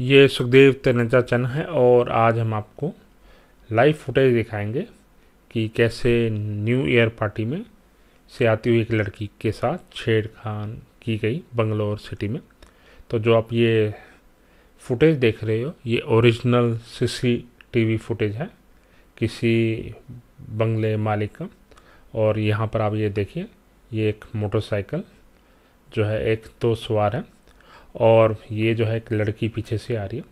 ये सुखदेव तनेजा चंद है और आज हम आपको लाइव फुटेज दिखाएंगे कि कैसे न्यू ईयर पार्टी में से आती हुई एक लड़की के साथ छेड़खान की गई बंगलोर सिटी में तो जो आप ये फुटेज देख रहे हो ये ओरिजिनल सीसीटीवी फुटेज है किसी बंगले मालिक का और यहाँ पर आप ये देखिए ये एक मोटरसाइकिल जो है एक दो सवार है और ये जो है एक लड़की पीछे से आ रही है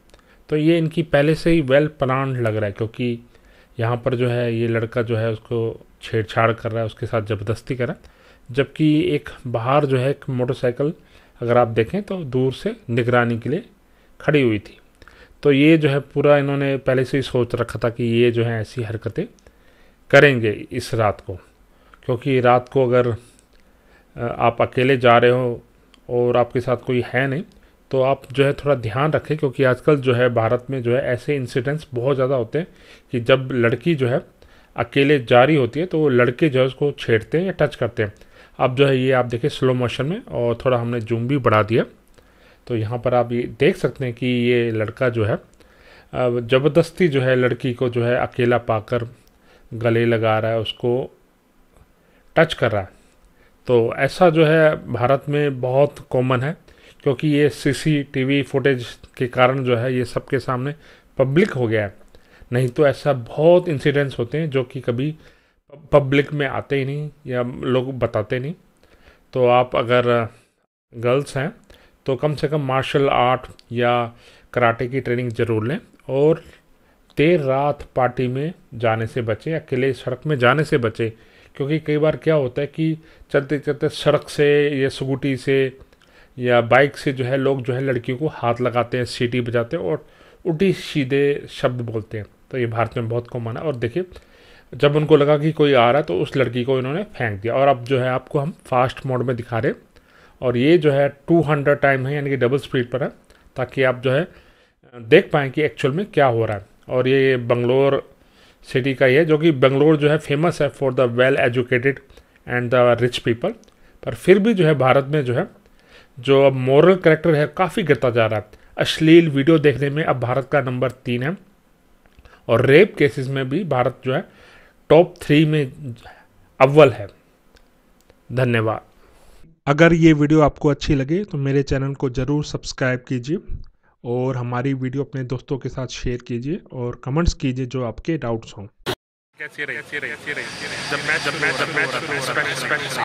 तो ये इनकी पहले से ही वेल प्लान लग रहा है क्योंकि यहाँ पर जो है ये लड़का जो है उसको छेड़छाड़ कर रहा है उसके साथ ज़बरदस्ती कर रहा है जबकि एक बाहर जो है एक मोटरसाइकिल अगर आप देखें तो दूर से निगरानी के लिए खड़ी हुई थी तो ये जो है पूरा इन्होंने पहले से ही सोच रखा था कि ये जो है ऐसी हरकतें करेंगे इस रात को क्योंकि रात को अगर आप अकेले जा रहे हो और आपके साथ कोई है नहीं तो आप जो है थोड़ा ध्यान रखें क्योंकि आजकल जो है भारत में जो है ऐसे इंसिडेंट्स बहुत ज़्यादा होते हैं कि जब लड़की जो है अकेले जारी होती है तो वो लड़के जो है उसको छेड़ते हैं या टच करते हैं अब जो है ये आप देखें स्लो मोशन में और थोड़ा हमने जूम भी बढ़ा दिया तो यहाँ पर आप ये देख सकते हैं कि ये लड़का जो है ज़बरदस्ती जो है लड़की को जो है अकेला पाकर गले लगा रहा है उसको टच कर रहा है तो ऐसा जो है भारत में बहुत कॉमन है क्योंकि ये सीसीटीवी फुटेज के कारण जो है ये सबके सामने पब्लिक हो गया है नहीं तो ऐसा बहुत इंसिडेंट्स होते हैं जो कि कभी पब्लिक में आते ही नहीं या लोग बताते नहीं तो आप अगर गर्ल्स हैं तो कम से कम मार्शल आर्ट या कराटे की ट्रेनिंग ज़रूर लें और देर रात पार्टी में जाने से बचें अकेले सड़क में जाने से बचें क्योंकि कई बार क्या होता है कि चलते चलते सड़क से या स्कूटी से या बाइक से जो है लोग जो है लड़कियों को हाथ लगाते हैं सीटी बजाते हैं और उल्टी सीधे शब्द बोलते हैं तो ये भारत में बहुत कम है और देखिए जब उनको लगा कि कोई आ रहा है तो उस लड़की को इन्होंने फेंक दिया और अब जो है आपको हम फास्ट मोड में दिखा रहे हैं और ये जो है 200 टाइम है यानी कि डबल स्पीड पर है ताकि आप जो है देख पाएँ कि एक्चुअल में क्या हो रहा है और ये बंगलोर सिटी का ही है जो कि बेंगलोर जो है फेमस है for the well educated and the rich people पर फिर भी जो है भारत में जो है जो अब मॉरल करेक्टर है काफ़ी गिरता जा रहा है अश्लील वीडियो देखने में अब भारत का नंबर तीन है और रेप केसेस में भी भारत जो है टॉप थ्री में अव्वल है धन्यवाद अगर ये वीडियो आपको अच्छी लगे तो मेरे चैनल को ज़रूर सब्सक्राइब कीजिए और हमारी वीडियो अपने दोस्तों के साथ शेयर कीजिए और कमेंट्स कीजिए जो आपके डाउट्स हों